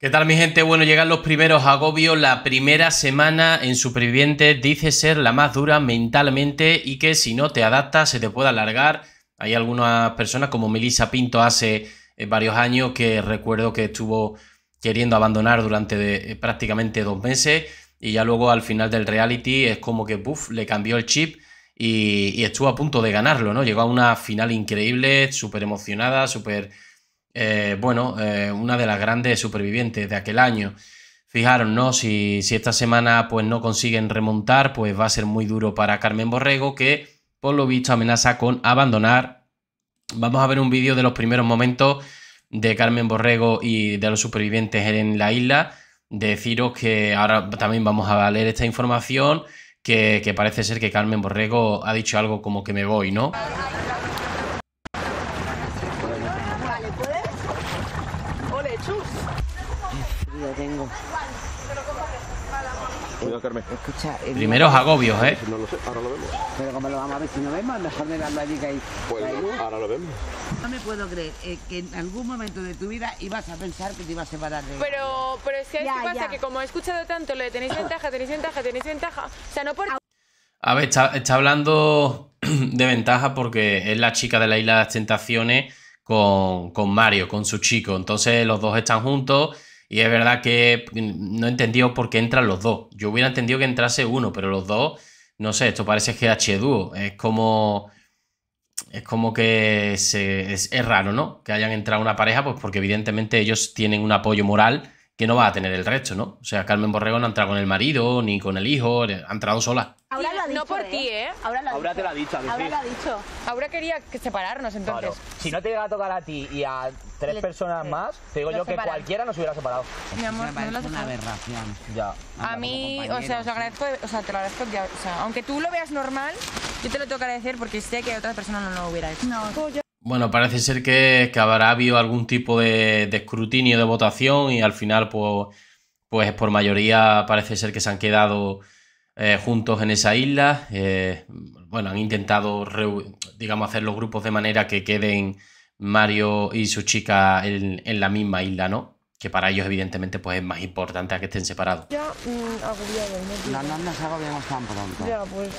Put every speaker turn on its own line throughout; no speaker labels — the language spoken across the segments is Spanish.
¿Qué tal mi gente? Bueno, llegan los primeros agobios. La primera semana en Supervivientes dice ser la más dura mentalmente y que si no te adaptas se te puede alargar. Hay algunas personas como Melissa Pinto hace eh, varios años que recuerdo que estuvo queriendo abandonar durante eh, prácticamente dos meses y ya luego al final del reality es como que le cambió el chip y, y, estuvo a punto de ganarlo, ¿no? Llegó a una final increíble, súper emocionada, súper eh, bueno, eh, una de las grandes supervivientes de aquel año. Fijaros, ¿no? Si, esta semana pues no consiguen remontar, pues va a ser muy duro para Carmen Borrego, que por lo visto amenaza con abandonar. Vamos a ver un vídeo de los primeros momentos de Carmen Borrego y de los supervivientes en la isla. Deciros que ahora también vamos a leer esta información, que parece ser que Carmen Borrego ha dicho algo como que me voy, ¿no? Escucha, Primeros agobios, ¿eh? No lo sé, ahora lo vemos. Pero como lo vamos a ver si no vemos, mejor me la liga ahí. Pues ahora lo vemos. No me puedo creer eh, que en algún momento de tu vida ibas a pensar que te ibas a separar de... Pero, pero es que pasa? Que como he escuchado tanto le tenéis ventaja, tenéis ventaja, tenéis ventaja... O sea, no A ver, está, está hablando de ventaja porque es la chica de la isla de las tentaciones con, con Mario, con su chico. Entonces los dos están juntos y es verdad que no he entendido por qué entran los dos. Yo hubiera entendido que entrase uno, pero los dos, no sé, esto parece h e dúo. Es como. Es como que se, es, es, raro, ¿no? Que hayan entrado una pareja, pues porque evidentemente ellos tienen un apoyo moral que no va a tener el resto, ¿no? O sea, Carmen Borrego no ha entrado con el marido, ni con el hijo, ha entrado sola. Ahora lo ha dicho, no por ¿eh? ti, ¿eh? Ahora, te lo ha dicho, Ahora lo ha dicho. Ahora quería que separarnos, entonces. Si no te llega a tocar a ti y a tres personas eh, más, te digo yo que cualquiera nos hubiera separado. Mi amor, me no lo una Ya. A mí, o sea, os agradezco, o sea, te lo agradezco ya, o sea, aunque tú lo veas normal, yo te lo tengo que agradecer porque sé que otras personas no lo hubiera hecho. No. Bueno, parece ser que, habrá habido algún tipo de, escrutinio de votación y al final, pues, pues por mayoría parece ser que se han quedado eh, juntos en esa isla. Eh, bueno, han intentado, digamos, hacer los grupos de manera que queden Mario y su chica en, la misma isla, ¿no? que para ellos evidentemente pues es más importante a que estén separados. Ya mm, tan pronto. Pues.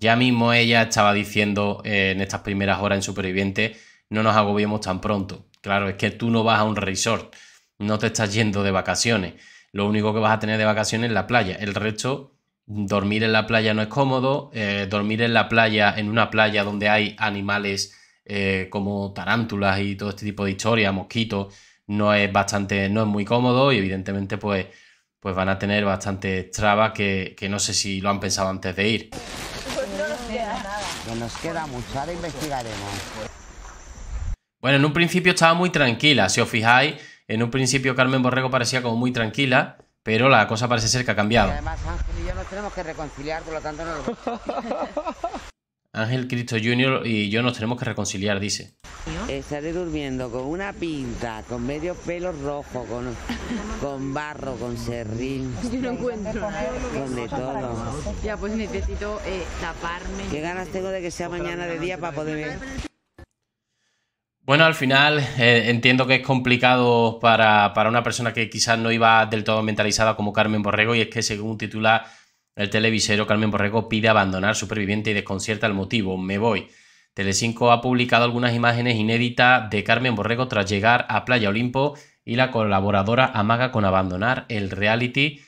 Ya, mismo ella estaba diciendo eh, en estas primeras horas en Superviviente no nos agobiemos tan pronto. Claro, es que tú no vas a un resort, no te estás yendo de vacaciones. Lo único que vas a tener de vacaciones es la playa. El resto, dormir en la playa no es cómodo. Eh, dormir en la playa, en una playa donde hay animales eh, como tarántulas y todo este tipo de historias, mosquitos, no es bastante, no es muy cómodo y evidentemente pues, pues van a tener bastantes trabas que, no sé si lo han pensado antes de ir. Pues no nos queda nada. nos queda mucho, ahora investigaremos. Bueno, en un principio estaba muy tranquila, si os fijáis, en un principio Carmen Borrego parecía como muy tranquila, pero la cosa parece ser que ha cambiado. además Ángel y yo nos tenemos que reconciliar, por lo tanto no lo... Ángel Cristo Jr. y yo nos tenemos que reconciliar, dice. Estaré eh, durmiendo con una pinta, con medio pelo rojo, con, con barro, con serrín. Yo no encuentro. Con de todo. Ya, pues necesito eh, taparme. Qué ganas tengo de que sea mañana de día para poder ver. Bueno, al final eh, entiendo que es complicado para, para, una persona que quizás no iba del todo mentalizada como Carmen Borrego y es que según titula el televisero, Carmen Borrego pide abandonar Superviviente y desconcierta el motivo, me voy. Telecinco ha publicado algunas imágenes inéditas de Carmen Borrego tras llegar a Playa Olimpo y la colaboradora amaga con abandonar el reality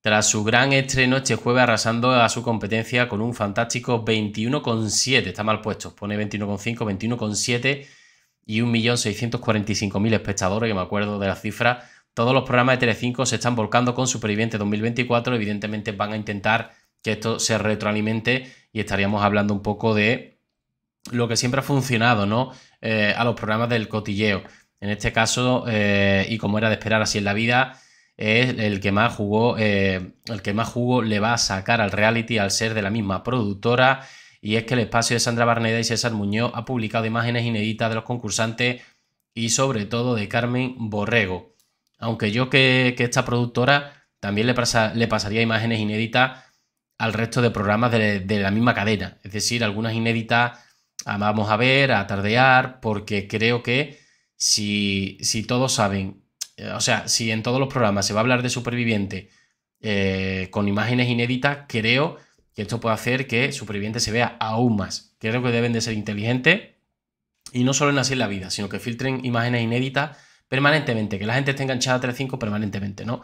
tras su gran estreno este jueves arrasando a su competencia con un fantástico 21,7, está mal puesto, pone 21,5, 21,7 y 1.645.000 espectadores, que me acuerdo de la cifra. Todos los programas de Telecinco se están volcando con Superviviente 2024, evidentemente van a intentar que esto se retroalimente y estaríamos hablando un poco de lo que siempre ha funcionado, ¿no? Eh, a los programas del cotilleo. En este caso, eh, y como era de esperar así en la vida, es el que más jugó, eh, el que más jugó le va a sacar al reality al ser de la misma productora y es que el espacio de Sandra Barneda y César Muñoz ha publicado imágenes inéditas de los concursantes y sobre todo de Carmen Borrego. Aunque yo que, esta productora también le, pasaría imágenes inéditas al resto de programas de, la misma cadena. Es decir, algunas inéditas vamos a ver, a tardear, porque creo que si, si todos saben, eh, o sea, si en todos los programas se va a hablar de superviviente eh, con imágenes inéditas, creo que esto puede hacer que superviviente se vea aún más. Creo que deben de ser inteligentes y no solo en así en la vida, sino que filtren imágenes inéditas permanentemente, que la gente esté enganchada a 3.5 permanentemente, ¿no?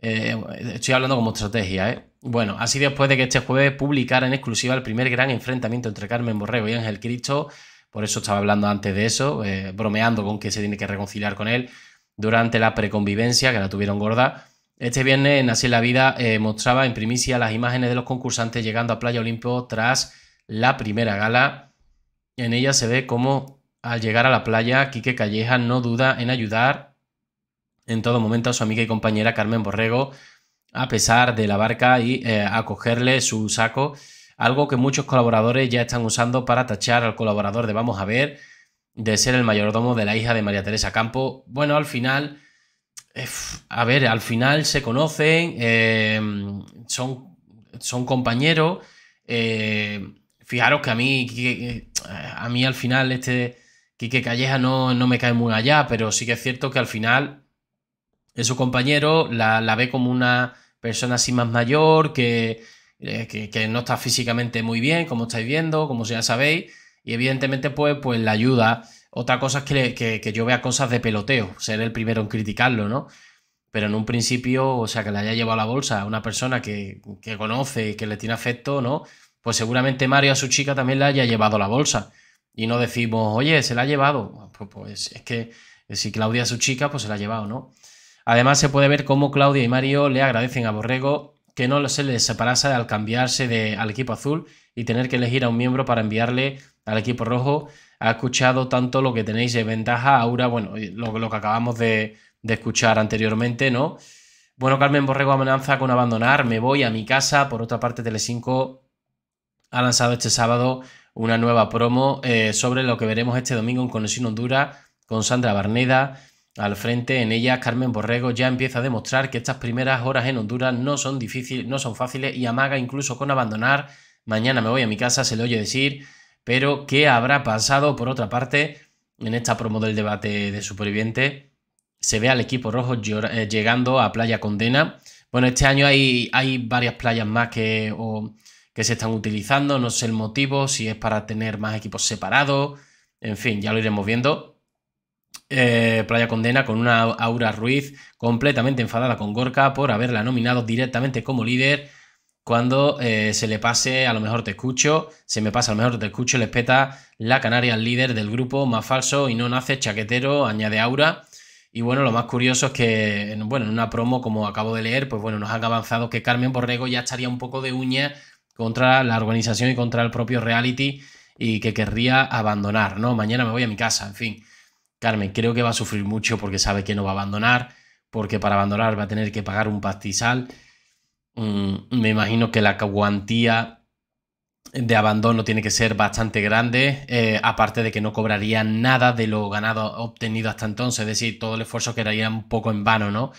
Eh, estoy hablando como estrategia, ¿eh? Bueno, así después de que este jueves publicara en exclusiva el primer gran enfrentamiento entre Carmen Borrego y Ángel Cristo, por eso estaba hablando antes de eso, eh, bromeando con que se tiene que reconciliar con él durante la preconvivencia, que la tuvieron gorda, este viernes en Así la Vida eh, mostraba en primicia las imágenes de los concursantes llegando a Playa Olimpo tras la primera gala. En ella se ve cómo al llegar a la playa, Quique Calleja no duda en ayudar en todo momento a su amiga y compañera Carmen Borrego a pesar de la barca y eh, a cogerle su saco, algo que muchos colaboradores ya están usando para tachar al colaborador de Vamos a ver de ser el mayordomo de la hija de María Teresa Campo. Bueno, al final a ver, al final se conocen, eh, son, son compañeros. Eh, fijaros que a mí, a mí al final este Quique Calleja no, no, me cae muy allá, pero sí que es cierto que al final es su compañero, la, ve como una persona así más mayor, eh, que, no está físicamente muy bien, como estáis viendo, como ya sabéis, y evidentemente pues, pues la ayuda. Otra cosa es que, yo vea cosas de peloteo, ser el primero en criticarlo, ¿no? Pero en un principio, o sea, que le haya llevado la bolsa a una persona que, conoce y que le tiene afecto, ¿no? Pues seguramente Mario a su chica también le haya llevado la bolsa. Y no decimos, oye, se la ha llevado. Pues, pues es que eh, si Claudia a su chica, pues se la ha llevado, ¿no? Además, se puede ver cómo Claudia y Mario le agradecen a Borrego que no se le separase al cambiarse al equipo azul y tener que elegir a un miembro para enviarle al equipo rojo. Ha escuchado tanto lo que tenéis de ventaja, ahora, bueno, lo, que acabamos de, escuchar anteriormente, ¿no? Bueno, Carmen Borrego amenaza con abandonar, me voy a mi casa. Por otra parte, Telecinco ha lanzado este sábado una nueva promo eh, sobre lo que veremos este domingo en Conexión Honduras con Sandra Barneda al frente. En ella, Carmen Borrego ya empieza a demostrar que estas primeras horas en Honduras no son difíciles, no son fáciles y amaga incluso con abandonar. Mañana me voy a mi casa, se le oye decir. Pero, ¿qué habrá pasado? Por otra parte, en esta promo del debate de superviviente, se ve al equipo rojo eh, llegando a Playa Condena. Bueno, este año hay, hay varias playas más que, que se están utilizando, no sé el motivo, si es para tener más equipos separados, en fin, ya lo iremos viendo. Eh, Playa Condena con una Aura Ruiz completamente enfadada con Gorka por haberla nominado directamente como líder cuando eh, se le pase, a lo mejor te escucho, se me pasa, a lo mejor te escucho, le peta la canaria al líder del grupo, más falso y no nace chaquetero, añade Aura. Y bueno, lo más curioso es que, bueno, en una promo, como acabo de leer, pues bueno, nos han avanzado que Carmen Borrego ya estaría un poco de uña contra la organización y contra el propio reality y que querría abandonar, ¿no? Mañana me voy a mi casa, en fin. Carmen, creo que va a sufrir mucho porque sabe que no va a abandonar, porque para abandonar va a tener que pagar un pastizal Mm, me imagino que la cuantía de abandono tiene que ser bastante grande, eh, aparte de que no cobraría nada de lo ganado obtenido hasta entonces, es decir, todo el esfuerzo quedaría un poco en vano, ¿no?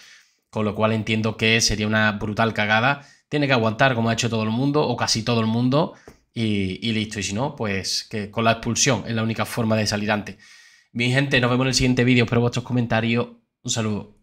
Con lo cual entiendo que sería una brutal cagada. Tiene que aguantar como ha hecho todo el mundo, o casi todo el mundo, y, listo. Y si no, pues que con la expulsión es la única forma de salir antes. Bien, gente, nos vemos en el siguiente vídeo. Espero vuestros comentarios. Un saludo.